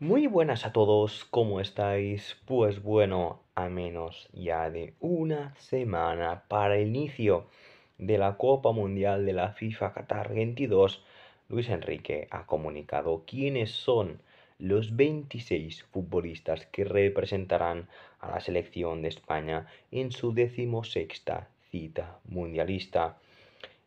Muy buenas a todos, ¿cómo estáis? Pues bueno, a menos ya de una semana para el inicio de la Copa Mundial de la FIFA Qatar 22, Luis Enrique ha comunicado quiénes son los 26 futbolistas que representarán a la selección de España en su decimosexta cita mundialista.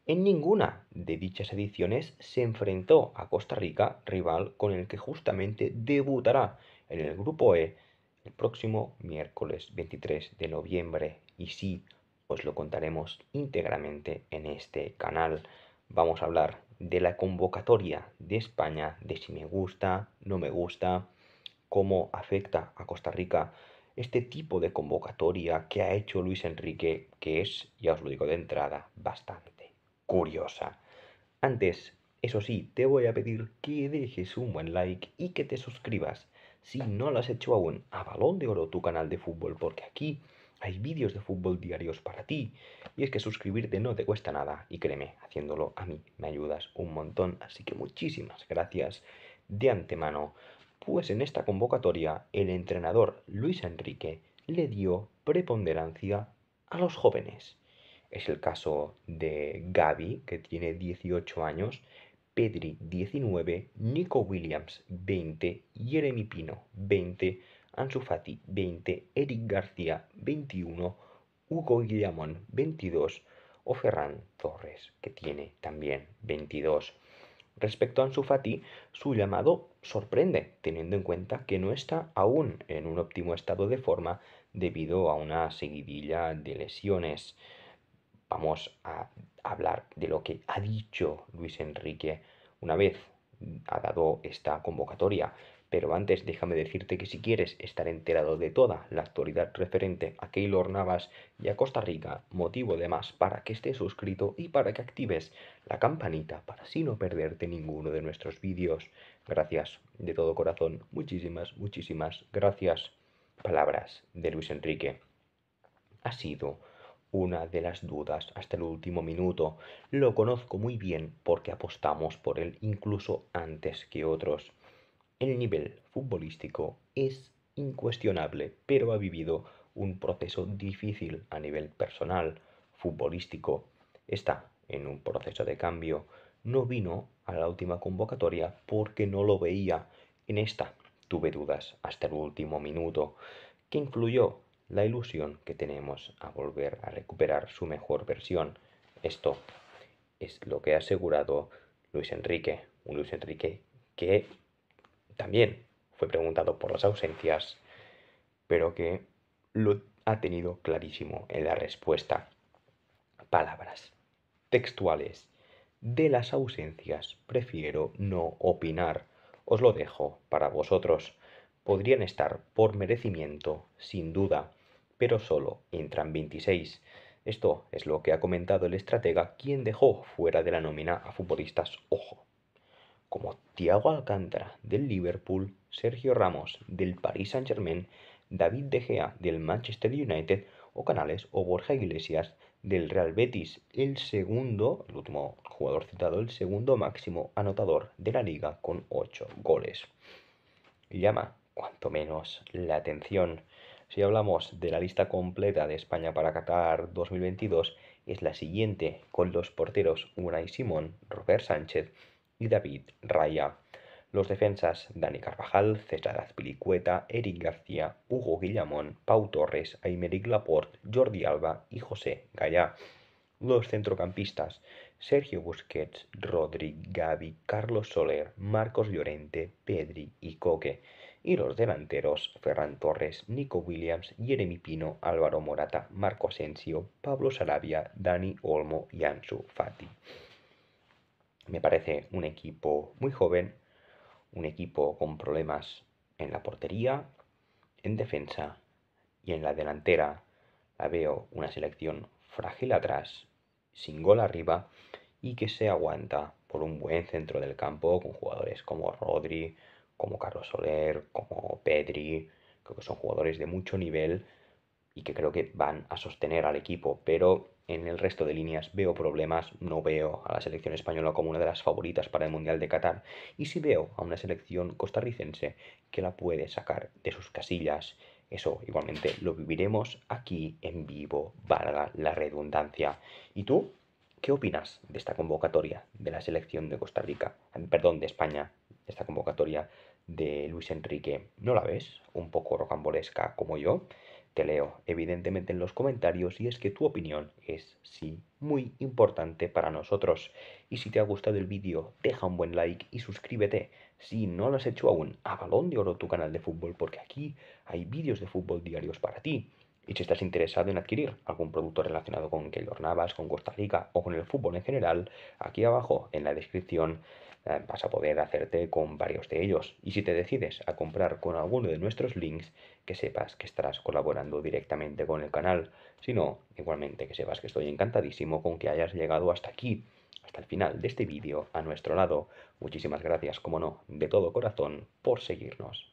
En ninguna de dichas ediciones se enfrentó a Costa Rica, rival con el que justamente debutará en el Grupo E el próximo miércoles 23 de noviembre. Y sí, os lo contaremos íntegramente en este canal. Vamos a hablar de la convocatoria de España, de si me gusta, no me gusta, cómo afecta a Costa Rica este tipo de convocatoria que ha hecho Luis Enrique, que es, ya os lo digo de entrada, bastante curiosa. Antes, eso sí, te voy a pedir que dejes un buen like y que te suscribas si no lo has hecho aún, a Balón de Oro, tu canal de fútbol, porque aquí hay vídeos de fútbol diarios para ti. Y es que suscribirte no te cuesta nada, y créeme, haciéndolo a mí me ayudas un montón, así que muchísimas gracias de antemano. Pues en esta convocatoria, el entrenador Luis Enrique le dio preponderancia a los jóvenes. Es el caso de Gaby, que tiene 18 años, Pedri 19, Nico Williams 20, Jeremy Pino 20, Ansu Fati 20, Eric García 21, Hugo Guillamón 22 o Ferran Torres, que tiene también 22. Respecto a Ansu Fati, su llamado sorprende, teniendo en cuenta que no está aún en un óptimo estado de forma debido a una seguidilla de lesiones vamos a hablar de lo que ha dicho Luis Enrique una vez ha dado esta convocatoria. Pero antes déjame decirte que si quieres estar enterado de toda la actualidad referente a Keylor Navas y a Costa Rica, motivo además para que estés suscrito y para que actives la campanita para así no perderte ninguno de nuestros vídeos. Gracias de todo corazón, muchísimas, muchísimas gracias. Palabras de Luis Enrique. Ha sido una de las dudas hasta el último minuto. Lo conozco muy bien porque apostamos por él incluso antes que otros. El nivel futbolístico es incuestionable, pero ha vivido un proceso difícil a nivel personal, futbolístico. Está en un proceso de cambio. No vino a la última convocatoria porque no lo veía. En esta tuve dudas hasta el último minuto. ¿Qué influyó? la ilusión que tenemos a volver a recuperar su mejor versión. Esto es lo que ha asegurado Luis Enrique, un Luis Enrique que también fue preguntado por las ausencias, pero que lo ha tenido clarísimo en la respuesta. Palabras textuales. De las ausencias prefiero no opinar. Os lo dejo para vosotros. Podrían estar por merecimiento, sin duda, pero solo entran 26. Esto es lo que ha comentado el estratega, quien dejó fuera de la nómina a futbolistas ojo, como Thiago Alcántara del Liverpool, Sergio Ramos del Paris Saint-Germain, David De Gea del Manchester United o Canales o Borja Iglesias del Real Betis, el segundo, el último jugador citado, el segundo máximo anotador de la liga con 8 goles. Llama cuanto menos la atención si hablamos de la lista completa de España para Qatar 2022, es la siguiente, con los porteros Unai Simón, Robert Sánchez y David Raya. Los defensas Dani Carvajal, César Azpilicueta, Eric García, Hugo Guillamón, Pau Torres, Aymeric Laporte, Jordi Alba y José Gallá. Los centrocampistas Sergio Busquets, Rodri, Gaby, Carlos Soler, Marcos Llorente, Pedri y Coque y los delanteros Ferran Torres, Nico Williams, Jeremy Pino, Álvaro Morata, Marco Asensio, Pablo Sarabia, Dani Olmo y Ansu Fati. Me parece un equipo muy joven, un equipo con problemas en la portería, en defensa y en la delantera. La veo una selección frágil atrás, sin gol arriba y que se aguanta por un buen centro del campo con jugadores como Rodri, como Carlos Soler, como Pedri, creo que son jugadores de mucho nivel y que creo que van a sostener al equipo, pero en el resto de líneas veo problemas, no veo a la selección española como una de las favoritas para el Mundial de Qatar, y si veo a una selección costarricense que la puede sacar de sus casillas, eso igualmente lo viviremos aquí en vivo, valga la redundancia. ¿Y tú? ¿Qué opinas de esta convocatoria de la selección de Costa Rica? Perdón, de España, esta convocatoria de Luis Enrique, ¿no la ves? Un poco rocambolesca como yo. Te leo evidentemente en los comentarios y es que tu opinión es sí muy importante para nosotros. Y si te ha gustado el vídeo, deja un buen like y suscríbete. Si no lo has hecho aún, a Balón de Oro tu canal de fútbol porque aquí hay vídeos de fútbol diarios para ti. Y si estás interesado en adquirir algún producto relacionado con Keylor Navas, con Costa Rica o con el fútbol en general, aquí abajo en la descripción eh, vas a poder hacerte con varios de ellos. Y si te decides a comprar con alguno de nuestros links, que sepas que estarás colaborando directamente con el canal. Si no, igualmente que sepas que estoy encantadísimo con que hayas llegado hasta aquí, hasta el final de este vídeo, a nuestro lado. Muchísimas gracias, como no, de todo corazón, por seguirnos.